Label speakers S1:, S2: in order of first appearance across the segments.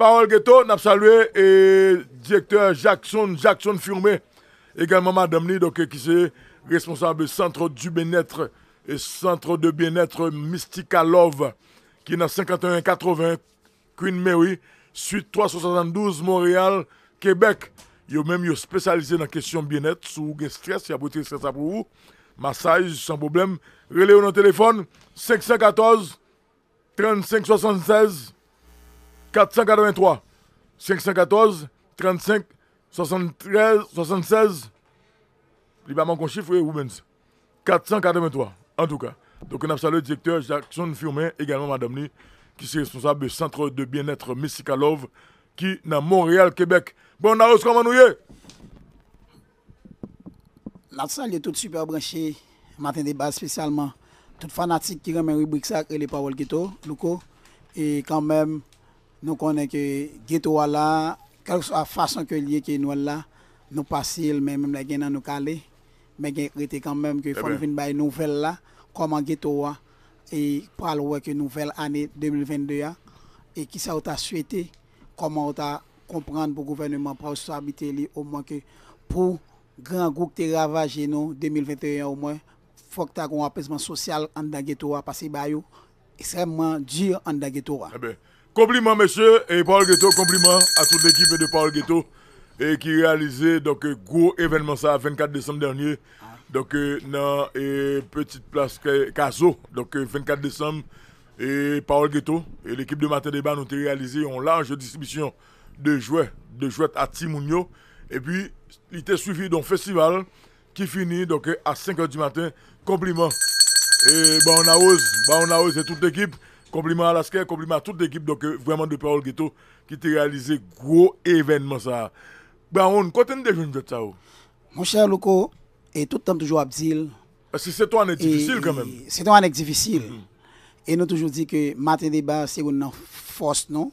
S1: Parole ghetto, nous saluons et directeur Jackson, Jackson Firmé. également Madame Ni, qui est responsable du centre du bien-être et centre de bien-être Mystical Love, qui est dans 5180 Queen Mary, suite 372 Montréal, Québec. Yo même spécialisé dans la question bien-être, sous stress, il y a beaucoup de stress pour vous. Massage sans problème. Relayez-vous dans téléphone 514 3576 483 514 35 73 76. Il va chiffre, Rubens. 483, en tout cas. Donc, on a salué le directeur Jackson Firmin, également Madame Ni, qui est responsable du centre de bien-être Mystical
S2: Love, qui est Montréal, Québec. Bon, on Naros, comment nous y La salle tout super branchée, matin débat spécialement. Tout fanatique qui remet rubrique ça et les paroles qui Luco. Et quand même, Nou konen ke getowa la, kalou sa fason ke liye ke nou la, nou pasil men men la gen nan nou kale, men gen rete kan men eh ke foun vin baye nouvel la, koman getowa, e pral wè ke nouvel ane 2022 a, e ki sa wata swete, koman wata kompran pou gouvernement, pral sou habite li, ou mwen ke pou gran gouk te ravaje nou 2021 ou mwen, fok ta kon apesman sosyal ane da getowa, pasi bayou, e sèmman djir ane da getowa. Ebe, eh
S1: Compliment, monsieur et Paul Ghetto, compliment à toute l'équipe de Paul Ghetto et qui réalisait donc euh, gros événement ça 24 décembre dernier. Donc euh, dans et petite place Caso, donc 24 euh, décembre et Paul Ghetto et l'équipe de Matin Débat ont réalisé une large distribution de jouets, de jouets à Timounio et puis il était suivi d'un festival qui finit donc à 5h du matin. Compliment. Et on a et toute l'équipe Compliment à Lasker, compliment à toute l'équipe. Donc, euh, vraiment, de Paul Ghetto qui a réalisé gros événement. Ça. quand tu de ça oh? Mon
S2: cher Loco, et tout le temps, toujours Abdil. Parce que c'est toi année difficile quand même. C'est toi année difficile. Et nous toujours dit que matin débat, c'est une force, non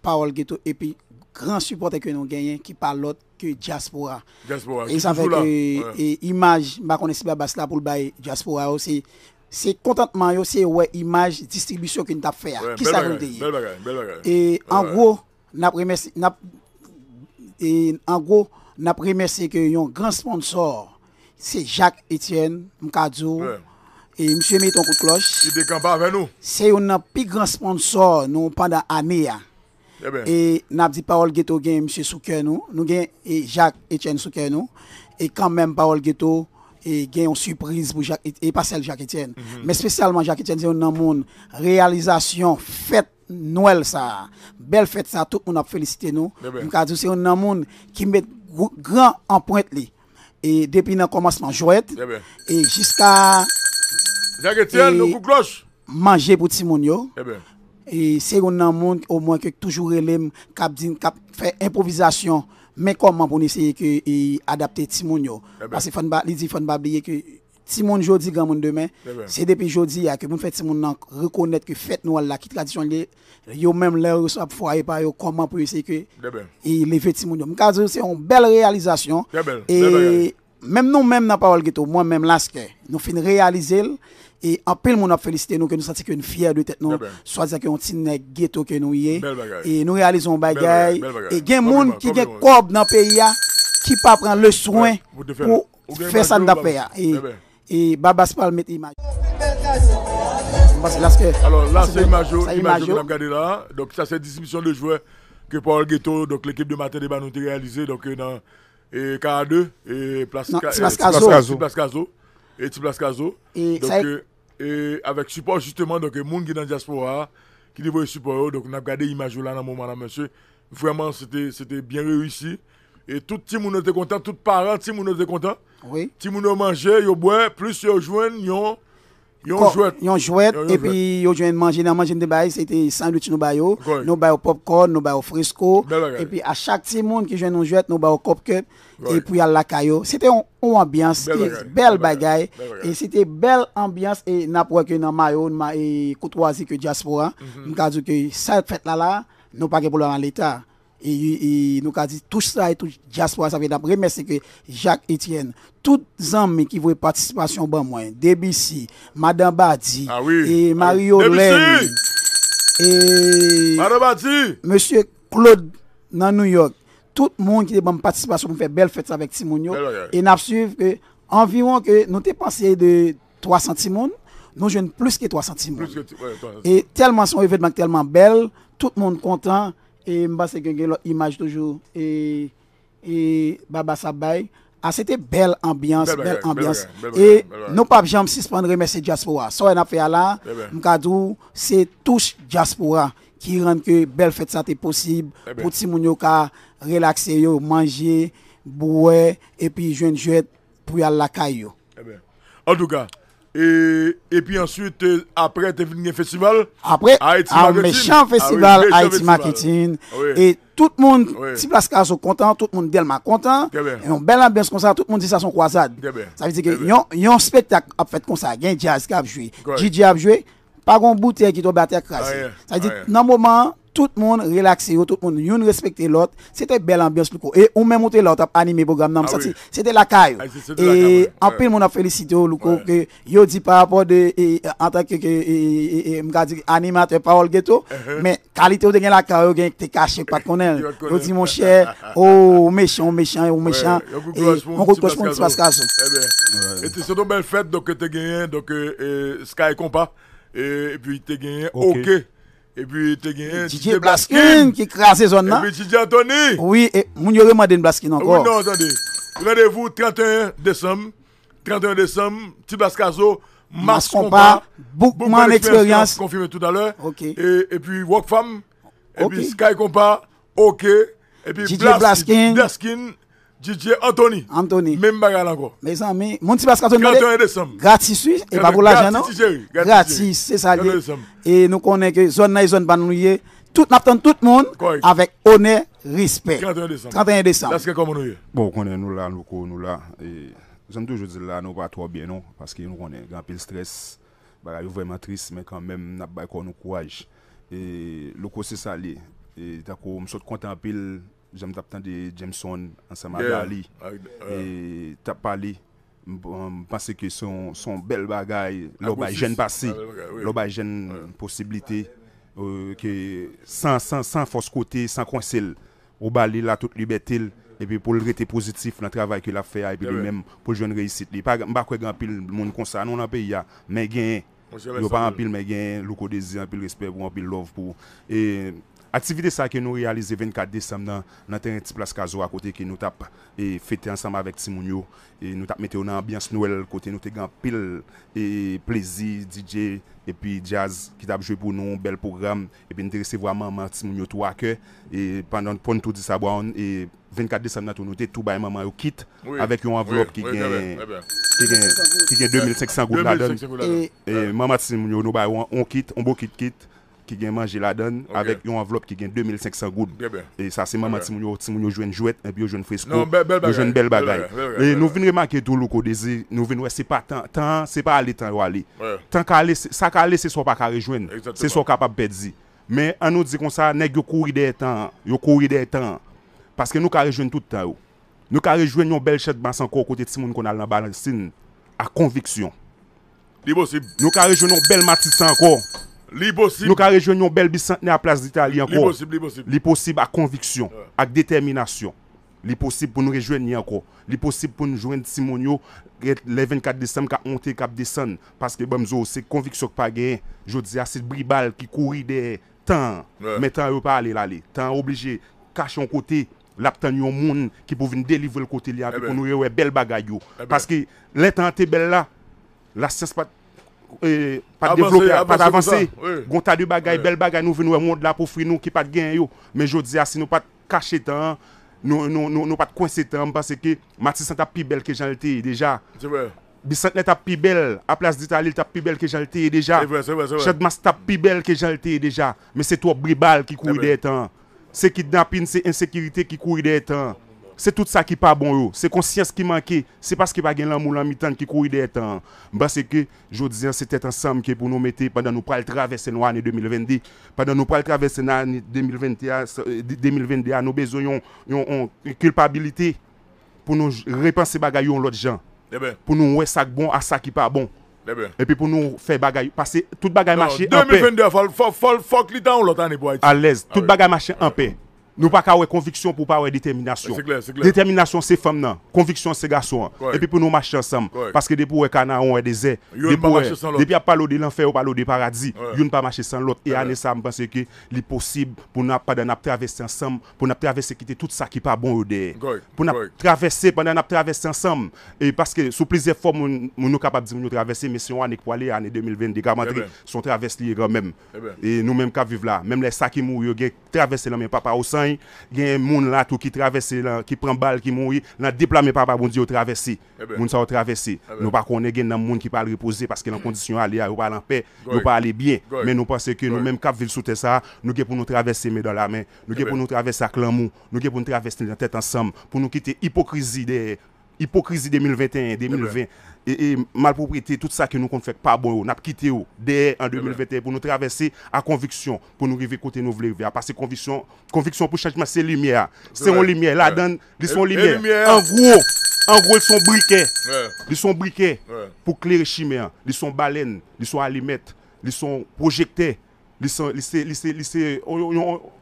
S2: Parole Ghetto, et puis grand support que nous gagnons qui parle l'autre que diaspora.
S1: diaspora. Et ça fait que
S2: l'image, je ne sais pas si pour le bail, diaspora aussi. Se kontantman yo se wè imaj Distribusyon ki nou tap fè ya Bel
S1: bagay
S2: En gros Nap remese En gros Nap remese ke yon gran sponsor Se Jacques Etienne Mkadzou e, Se yon nan pi gran sponsor Nou pandan anè ya eh E nap di parol geto gen Monsieur Soukernou Nou gen e, Jacques Etienne Soukernou E kan men parol geto et gain une surprise pour Jacques et pas celle Jacques Etienne mais spécialement Jacques Etienne c'est réalisation fête Noël ça belle fête ça tout le monde a félicité nous eh ben. c'est un monde qui met grand empreinte li. et depuis le commencement jouette eh ben. et jusqu'à manger pour Timonio eh ben. et c'est un monde au moins que toujours relève cap fait improvisation mais comment pour essayer que adapter Timon Timonio eh ben. parce que je il dit pas oublier que Timon jodi grand monde demain eh ben. c'est depuis jodi que vous fait Timon reconnaître que fête nous la qui tradition li yo même là yo soit faire par comment pour essayer que il eh ben. lever Timon c'est une belle réalisation et même nous même dans la parole moi même là nous fin réaliser et en pile, on a félicité nous que nous sentions fiers fière de tête, nous. Soit que nous sommes ghetto que nous y Et nous réalisons bagaille. Et il y a des gens qui ont des corps dans le pays hein, qui ne prennent le soin pour faire ça dans le pays. Hein. Eh et Babas parle mettre l'image.
S1: Alors là, c'est major Imajo que hein. vous là. Donc ça, c'est distribution de joueurs que Paul Ghetto, donc l'équipe de Matin va nous a réalisé. Donc euh, dans et 2 et place et Place Et Place Caso. Et et avec support justement donc monde qui dans la diaspora qui devait support donc on a regardé l'image là dans moment là monsieur vraiment c'était c'était bien réussi et tout le monde était content tout parent tout monde était content
S2: oui tout le monde mangeait yo boit plus yo joignent et puis, et puis, on jouait de manger, on jouait de c'était sandwich, nous bayons, nous bayons popcorn, nous bayons frisco, et puis à chaque monde qui jouait de nos jouets, nous bayons copcup, et puis à la caillou. C'était une ambiance, c'était une belle bagaye, et c'était une belle ambiance, et n'a pas que dans maillot, maillet, coutroyé que diaspora, mm-hmm. nous avons dit que cette fête-là, nous ne pouvons pas aller dans l'État. nou ka di touche sa et touche jaspo a sa vedap, remes se ke Jacques Etienne, tout zanme ki vwe patisipasyon ban mwen, Debussy Madame Badi, ah et Mario Ler et Madame Badi Monsieur Claude nan New York tout moun ki de ban patisipasyon mwen fè bel fèt sa vek Timonio, et napsu environ ke nou te panseye de 3 cm, nou jwen plus ke 3 cm et telman son evèdman telman bel tout moun kontan E mba se gen gen lò imaj toujou. E, e baba sa bay. A se te bel ambyans. Bel ambyans. E nou pap jan msi se pon remese diaspora. So en apè ala. Mka drou se touj diaspora. Ki renke bel fèt satè posib. Pout si moun yo ka relakse yo. Mange, bouè. E pi jwen jwèt pou yal lakay yo. An douga.
S1: Et, et, puis ensuite, euh, après, tu es venu au festival. Après, un méchant ah festival Haïti Marketing. Et
S2: tout le monde, si Pascal sont content, tout le monde Delma content. Et une belle ambiance comme ça, tout le monde dit ça son croisade. Ça veut dire que y a un spectacle en fait comme ça, il a jazz qui a joué. DJ a joué, pas un bouteille qui tombe à terre ah, Ça veut dire, ah, dans moment, tout le monde relaxé, tout le monde yon respecté l'autre. C'était belle ambiance. Et on même monté l'autre, animé le programme. Ah c'était la caille.
S1: Ah, et
S2: en plus, on a félicité l'autre. que yo dit par rapport de, en tant que, animateur parole ghetto, uh-huh. mais qualité de la caille, gagne t'es caché, pas qu'on est. Yo dit mon cher, oh méchant, méchant, oh méchant. On correspond de Pascal. Eh et
S1: c'est une belle fête, donc tu gagné, donc euh, euh, Sky Compa, et puis tu as gagné, ok. Et puis, t'es gagné, Blaskin qui crase zone là. Et puis,
S2: DJ Anthony. Oui, et mon yo Blaskin encore. Oui, non, attendez.
S1: Rendez-vous 31 décembre. 31 décembre, petit Blaskazo, Mars Combat, Bookman Experience. Confirmé tout à l'heure. Et, puis, Walk Et puis, Sky Compa.
S2: Ok. Et puis, Blaskin. Blaskin DJ Anthony. Anthony. Mèm bagal anko. Mè san mè. Moun ti baskant anko nou la. 31 Desem. Gratis non? sou. Gratis. Gratis. Se salye. E nou konen ke zon nan zon ban nou ye. Tout nap ton tout moun. Koy. Avek onè, respect. 31 Desem. 31 Desem. Daske komon nou ye.
S3: Bon konen nou la, nou konen nou la. Mè san mè toujou di la, nou gato wè bien nou. Paske nou konen, gampil stres. Baga yo vèman tris, mè kan mèm, nap bay kon nou kouaj. E lou konen Jam tap tan de Jameson an sa ma gali. E tap pali, mpase ke son bel bagay, lo bay jen pasi. Lo bay jen posibilite ke san fos kote, san konsil. Ou bali la tout libetil. E pi pou l rete pozitif nan travay ki la fe a. E pi li men pou jen reisit li. Mbakwe gampil moun konsan. Non api ya, me gen. Yo pa gampil me gen, louko dezi, gampil respet, gampil love pou. E... Ativite sa ke nou realize 24 Desem nan, nan te yon ti plas kazo akote ke nou tap e, fete ansamba vek ti moun yo. E, nou tap mete yon ambyans nouel akote, nou te gen pil, e, plezi, DJ, epi jazz, ki tap jwe pou nou, bel program, epi nte rese vwa maman ti moun yo tou ake. E pandan pon tou disa woun, 24 Desem nan tou nou te, tou bay maman yo kit, avek yon avlop ki gen 2500 gouladon. E maman ti moun yo nou bay yon, on kit, on bo kit kit. Ki gen manje la don Avèk yon avlop ki gen 2500 goud E sa seman ma ti moun yo Ti moun yo jwen jwet Epi yo jwen fresko Yo jwen bel bagay E nou vinre manke doulou kode zi Nou vinre wè se pa tan Tan se pa ale tan wale Tan ka ale se so pa ka rejwen Se so kapap bedzi Men an nou zi kon sa Nèk yo kouri der tan Yo kouri der tan Paske nou ka rejwen tout tan wou Nou ka rejwen yon bel chèd bansanko Kote ti moun kon al nan balansin A konviksyon Dibosib Nou ka rejwen yon bel matisanko Li posib... Nou ka rejwen yon bel bisant ne a plas d'Italie yanko. Li posib, li posib. Li posib ak konviksyon, ak determinasyon. Li posib pou nou rejwen yanko. Li posib pou nou jwen simonyo le 24 desanm ka onte kap desan. Paske bèm zo, se konviksyon ki pa gen, jo dize asit bribal ki kouri de tan. Mè tan yon pa ale lale. Tan oblije, kache yon kote, lak tan yon moun ki pou vin delivre l kote li api, pou nou yon bel bagay yo. Paske lè tan te bel la, la sens pati... Eh, pat avanse, gontade bagay bel bagay nou venou e moun la pou fri nou ki pat gen yo Men jo dize asin ah, nou pat kache tan, nou pat kwen se tan Mpase ki Matisse san ta pi bel ke jan lte deja Bi san te ta pi bel, a plas de ta li ta pi bel ke jan lte deja Chad mas ta pi bel ke jan lte deja Men se to bri bal ki kouy detan Se ki dna pin se insekirite ki kouy detan Se tout sa ki pa bon yo, se konsyans ki manke, se pas ki bagen lan mou lan mitan ki kou ide etan. Bas se ke, jow dizen, se tet ansam ki pou nou mette, padan nou pral travese nou ane 2020, padan nou pral travese nan 2021, 2020, ane nou bezon yon kulpabilite pou nou repanse bagay yon lot jan. Debe. Eh pou nou wè sak bon a sak ki pa bon. Debe. Eh e pi pou nou fè bagay, pase, tout bagay mache yon pe.
S1: 2022, fok li tan yon lot ane pou wè iti.
S3: A lez, tout bagay mache yon pe. nous pas avoir conviction pour pas avoir détermination. Clair, clair. Détermination c'est femme non. conviction c'est garçon. Et puis pour nous marcher ensemble parce que depuis ouais Canaan est désert, depuis a parle de l'enfer ou parle de paradis, on ne pas marcher sans l'autre et année ça me pense que c'est possible pour nous pas n'a traverser ensemble, pour nous traverser quitter tout ça qui pas bon derrière. Pour nous traverser pendant nous traverser ensemble et parce que sous plusieurs formes nous capable de nous traverser mais si on année pour aller année 2022 garantie eh ben. son traverser lié quand même. Eh ben. Et nous même qui vivre là, même les sacs qui mourent, traverser là mais papa au sein gen moun la tou ki travesse, ki pren bal, ki moui nan diplame pa pa moun di yo travesse eh moun sa yo travesse eh nou pa konen gen nan moun ki pal repose paske nan kondisyon alè a yo palan pe yo palè byè men nou pasè ki nou menm kap vil soute sa nou gen pou nou travesse me dan la men nou eh gen pou nou travesse ak lan moun nou gen pou nou travesse nan tèt ansam pou nou kite hipokrizi de... hypocrisie 2021, 2020, et, malpropriété, tout ça que nous ne fait pas bon, nous avons quitté oh, en 2021 pour nous traverser à conviction, pour nous arriver côté nous voulons à passer conviction, conviction pour changement, c'est lumière. C'est une lumière, là donne, ils sont lumière. En gros, en gros, ils sont briquets. Ils sont briquets pour clairer chimère, ils sont baleines, ils sont allumettes, ils sont projectés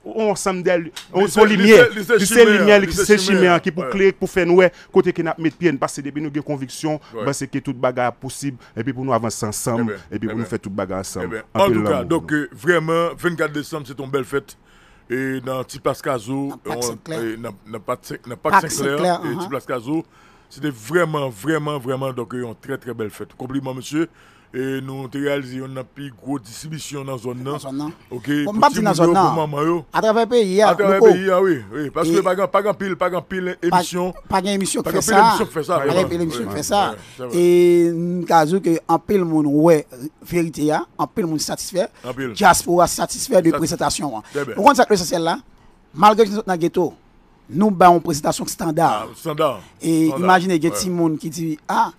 S3: on samdel, on son lumière, lycée lumière, lycée chimère qui pour clé pour faire nous côté qui n'a pas mettre pied parce que depuis nous avons conviction parce que toute bagarre possible et puis pour nous avancer ensemble eh ben, et puis pour eh nous faire ben. toute bagarre ensemble. Eh ben. En tout cas,
S1: donc euh, vraiment 24 décembre c'est une belle fête et dans Tipas Caso, n'a pas Saint-Clair et uh-huh. Tipas Caso, c'était vraiment vraiment vraiment donc une très très belle fête. Compliment monsieur. E nou te realize yon api gwo disibisyon nan zon nan. Ok, bon, pou ti moun yo pou maman yo. A travè
S2: pe yi ya. A travè pe yi ya, oui.
S1: Paske e- pa gyan pil, pa gyan pil emisyon. Pa gyan emisyon ki fè sa. Pa gyan pil emisyon ki fè sa. Pa gyan pil emisyon ki fè sa. E
S2: nou kazou ke an pil moun wè verite ya, an pil moun satisfè. An pil. Jas pou wè satisfè de prestasyon wè. Moun konti sa prestasyon la, malgè ki nou sot nan geto, nou ba yon prestasyon standar.
S1: Standar. E imagine gen ti
S2: moun ki di, ah!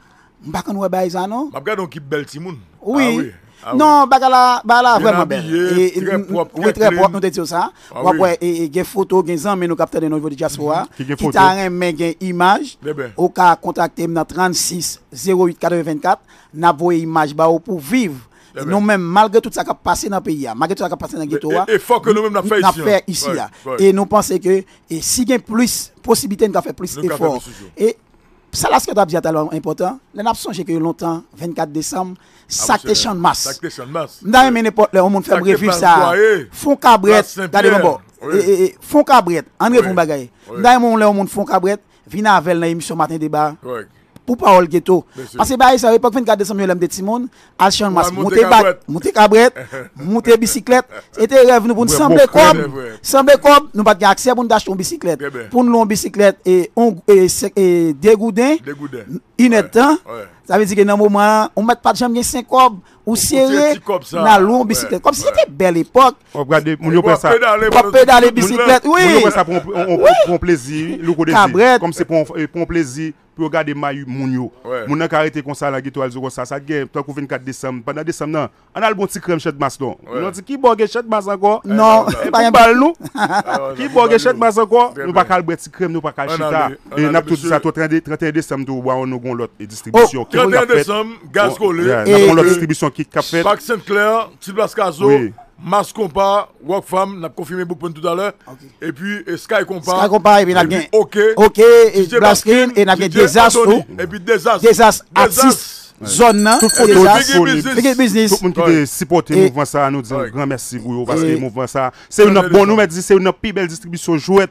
S2: Mpa kon wè bay zan non? Mpa gade yon ki bel ti moun. Oui. Ah, oui. Ah, non, ah oui. la, baga la vreman bel. Tre prop, tre prop te Wap wè, oui. e, gen foto, gen zan men nou kapte de nou yon diaspora. Mm -hmm. Ki gen foto. Ki ta remen gen imaj. Eh ben. Ou ka kontakte m nan 36 08 84. Na voye imaj ba ou pou viv. Eh ben. nous même malgré tout ça qui a passé dans le pays malgré tout ça qui a passé dans le ghetto et, et faut que nous même n'a fait ici, fait hein. ici et nous pensons que et si y plus possibilité nous fait plus d'efforts P sa la skat ap di atalwa mwen impotant, lè nap sonjè kè yon lontan, 24 Desem, Sakteshan Mas. Ndè yon mè nè pot lè, on moun fè brevif sa, Fonka Bret, Fonka Bret, Ndè yon moun lè, on moun Fonka Bret, vina avel nan emisyon Matin Diba. pour parole ghetto. Parce que bah, ça, à l'époque, 24 décembre, l'homme de Timon, Alchan Mas, monter bac, monter cabrette, monter bicyclette. C'était rêve, nous, pour nous sembler comme, sembler comme, nous pas accès pour nous acheter une bicyclette. Pour nous, une bicyclette et, on, et, et dégoudin, inettant. Ça veut dire que dans un moment, on met pas de jambe, 5 cobs, ou serré, na long bicyclette. Comme si c'était belle époque. On
S3: regarde, on ça. pédaler bicyclette, oui. On peut ça pour plaisir, Comme c'est pour un plaisir. Pyo gade ma yu moun yo. Moun nan karete konsa la gitou al zi gonsa. Sa gen, to kou vin kat desem. Pana desem nan, anal bon ti krem chet mas non. Non. Eh, non. Ah, non. non ti ki boge chet mas an kon? Non. E pou bal nou? Ki boge chet mas an kon? Nou pa kal bret ti krem, nou pa kal chita. E nap tou sa to, 31 desem tou wawon nou gon lot e distribisyon. 31 desem, gaz gole. Nap kon lot distribisyon ki ka fet. Fak Senkler,
S1: Tidblas Kazo. Mas Compa, walk confirmé beaucoup tout à l'heure. Et puis eh, Sky Compa. Sky Compa, et eh puis eh n'a gagné. Ok. Ok, et Blaskin, et n'a désastre. Oh.
S3: Zone hein. business. tout le monde qui supporte le mouvement ça, nous disons grand merci pour vous parce que le mouvement ça, c'est une bonne nous, c'est plus belle distribution jouette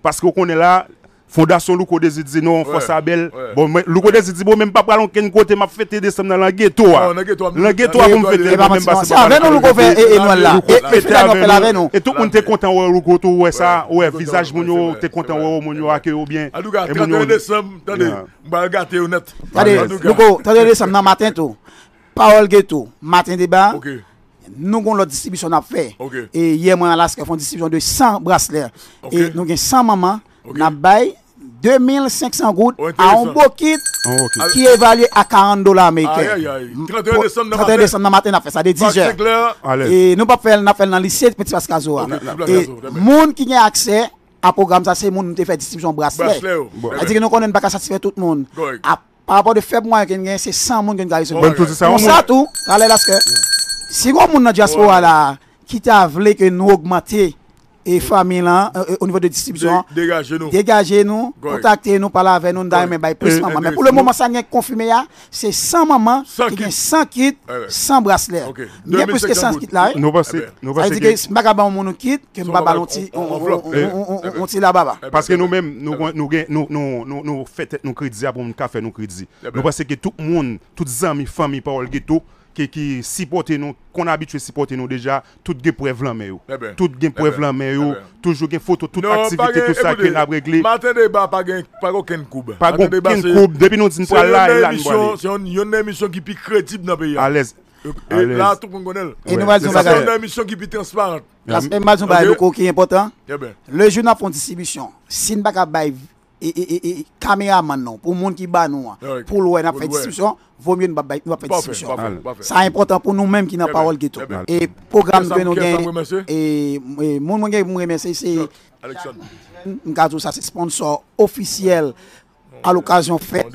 S3: parce qu'on est là, Fondation Louko Dezidzi, non, ouais, Fossa Belle. Ouais. Bon, Louko Dezidzi, bon, même pas parlons qu'un côté m'a fêté décembre dans la ghetto. Ah. La ghetto, vous me fêtez. C'est avec nous, Louko fait, et nous là. Et tout le monde est content, Louko, tout, ouais, ça, ouais, visage,
S2: mon yo, t'es content, ouais, mounio, accueil, oh, bien. En tout cas, 31 décembre, attendez, m'a
S1: gâté honnête.
S2: Attendez, Louko, 31 décembre, dans matin, tout. Parole ghetto, matin débat. Ok. Nous avons l'autre distribution à faire. Et hier, moi, à Alaska, font distribution de 100 bracelets. Et nous avons 100 mamans. Nous avons 2500 gouttes à un beau kit qui est évalué à 40 dollars américains. 31 décembre matin, on a fait ça, des 10 heures. Et nous pas faire, on fait dans le lycée Petit Pascal Zoa. Et monde qui a accès à programme, ça c'est monde qui ont fait distribution bracelet. C'est-à-dire oh. que nous connaissons pas satisfaire tout le monde. Par rapport de faible moyen, c'est 100 monde qui ont a des ce Pour ça tout, allez là, si monde le diaspora là, qui t'a voulu que nous augmenter et famille là au niveau de distribution
S1: dégagez nous dégagez
S2: nous contactez nous parlez avec nous d'ailleurs mais mais pour le moment ça n'est confirmé c'est 100 mamans qui ont 100 kits 100 bracelets bien plus que 100 kits là nous passons nous passons que magaban mon kit que babalonti on
S3: tire là bas parce que nous mêmes nous nous nous nous nous fait nous crédit pour nous café crédit nous pensons que tout le monde toutes amis famille parole ghetto qui, qui supporte nous, qu'on habitué à supporter nous déjà, tout des preuves là mais eh ben, Tout des eh preuves ben, là mais eh ben. toujours des photos, toute activité tout ça qu'on n'a réglé.
S1: Matin débat pas gain pas aucun coup Pas aucun coup depuis nous dit ça là là. C'est une émission qui plus crédible dans le pays. À l'aise. Et là tout le monde connaît. Innovation C'est une émission qui plus transparente. L'innovation bagarre qui est
S2: important. Le jour n'a font distribution. Si n'a pas bail E, e, e, e kame a man nou Pou moun ki ba nou Pou lwè nan fè disipisyon Vou mwen nan fè disipisyon Sa impotant pou nou mèm ki nan parol geto E program pou nou gen Moun moun gen yon mwen remese Mkazou sa se sponsor Oficiel A l okasyon fè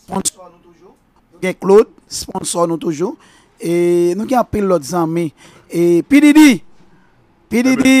S2: Sponsor nou toujou Nou gen Claude Sponsor nou toujou Nou gen apel lout zanme Pididi Pididi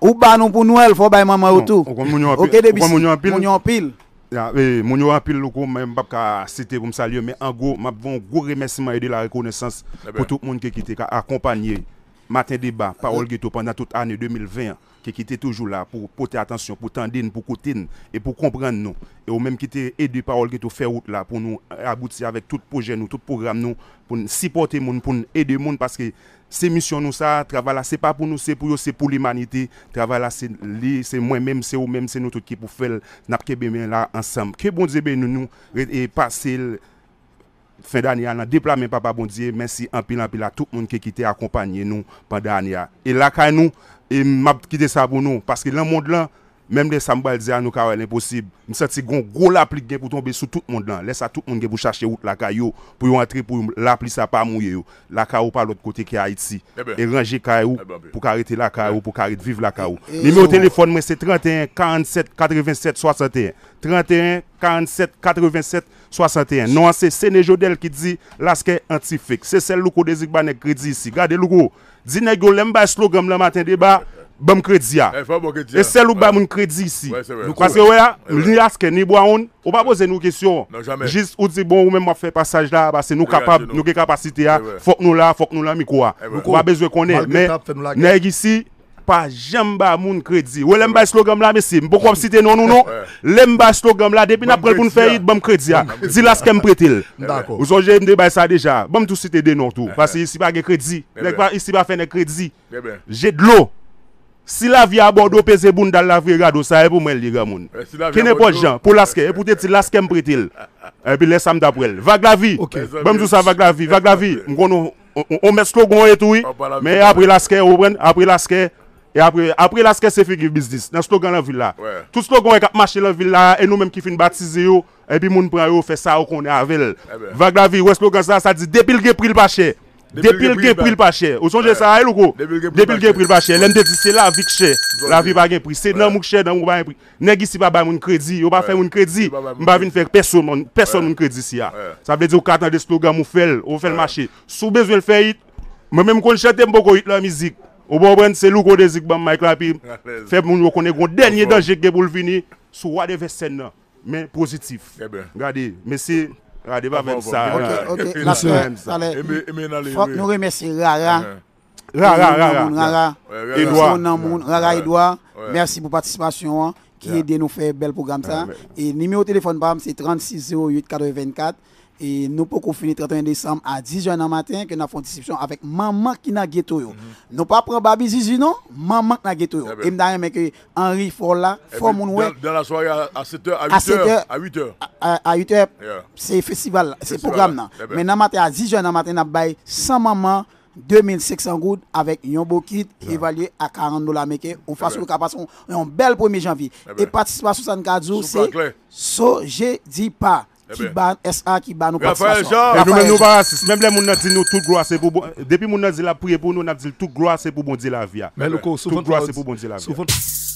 S2: Ou ba non pour Noël, faut fò bay mama ou tou. Ok debi si, pile. yon
S3: Oui, Moun yon c'était lou me mwen mais ka site pou msalye, men an et mwen e la reconnaissance eh ben. pour tout le monde qui ka accompagné. Matin Débat, Parole Ghetto pendant toute l'année 2020. ki te toujou la pou pote atensyon, pou tendin, pou koutin, e pou komprende nou, e ou menm ki te edi parol ki tou feyout la, pou nou abouti avèk tout poujen nou, tout pougram nou, pou nou sipote moun, pou nou edi moun, paske se misyon nou sa, travala se pa pou nou, se pou yo, se pou l'imanite, travala se li, se mwen menm, se ou menm, se nou tout ki pou fel napke bemen la ansam. Ke bon zebe nou nou, e pasil, fin d'année, on a déplacé Papa Bon Dieu. Merci en pile en pile à tout le monde qui a accompagné nous pendant e l'année. Et là, quand nous, et m'a quitté ça pour nous, parce que le monde là, Mem de Sambal Diyanou ah, ka wè l'imposib. Mse ti gon go la plik gen pou tombe sou tout moun nan. Lè sa tout moun gen pou chache ou lakay yo. Pou yo antri pou yo la pli sa pa moun ye yo. Lakay yo pa l'ot kote ki Haiti. E ranger kay yo pou karite lakay yo. Pou karite vive lakay yo. Mè mè o telefon mè se 31 47 87 61. 31 47 87 61. Non se sè ne jodel ki di laske antifik. Se sè louko de zikbanè kredi si. Gade louko. Dine gyo lemba slogan mè la matin deba. bam crédit eh, Et c'est où bam mon crédit ici. Parce que ouais, ni aske ni boaon, on pas poser nous question. Juste ou dit bon ou même m'a fait passage là parce bah, que nous capable nous capacité là, hein. eh, faut que nous là, faut que nous là mi quoi. Eh, on pas besoin qu'on ait mais ici pas jamais bam crédit. ou l'aime slogan là monsieur, pourquoi citer non non non. L'aime slogan là depuis n'a pour nous faire hit bam crédit là. Dis là ce qu'aime prêter. D'accord. Vous avez me ça déjà. Bam tout citer des noms tout parce que ici pas crédit. Ici pas faire crédit. Ben. J'ai de l'eau. Si la vi a bordo, peze bun dal la vi rado, sa e pou mwen li, gamoun. Ke eh, ne pot jan? Po laske, e pote ti laske mpretil. E pi lesam da prel. Vag la vi. Bèm dousa vag la vi. Vag la vi. Eh, eh. Mkwono, on met slogan etoui. Ah, me apre laske, ou pren. Apre laske. E apre laske, se fi ki bizdis. Nan slogan la vi la. Tout slogan e kap mache la vi la, e nou menm ki fin batize yo. E pi moun pran yo, fe sa okon e avel. Vag la vi, ou es slogan sa, sa di depilge pril pache. Depil gen pri l pa chè. Ou son jè sa a loko? Depil gen pri l pa chè. Lèm de di se la vit chè. La vit pa gen pri. Se nan mouk chè nan mouk bayan pri. Nè gisi ba bay moun kredi. Yo ba fè moun kredi. Mba vin fèk person moun. Person moun kredi si a. Sa bè di yo katan de slogan mou fèl. Mou fèl mache. Sou bezwe l fè it. Mè mè m konjè tem boko it la mizik. Ou bo bèn se loko de zik ban mwa y klapi. Fè moun wakonek. Mwen denye danjèk gen pou l vini. Sou w Il faut que nous remercions Rara.
S2: Rara, Rara. Rara. Edouard. Merci pour participation hein, qui aide nous faire bel programme ça et numéro téléphone c'est 36 08 84 et nous pouvons finir le 31 décembre à 10h du matin que nous avons une discussion avec maman qui n'a ghetto yo. Mm pas prendre Babi Zizi non, maman qui n'a ghetto eh ben. et nous mais que Henri Fola, eh ben,
S1: dans, la soirée à 7h à 8h à 8h.
S2: À 8h c'est festival, c'est programme là. Eh ben. mais dans matin à 10h du matin Nous bail 100 maman 2500 gouttes avec un beau kit évalué à 40 dollars américains. On fait le a un bel 1er janvier. et participation 64 jours, c'est so, je dis pas. Eh ki ban, S1 ki ban ou pati fasyon. E nou men nou ba asis,
S3: menm le moun nan di nou tou gro ase pou bon, depi moun nan di la priye pou nou nan di tou gro ase pou bon di la via. Mè loukou, soufant. Soufant.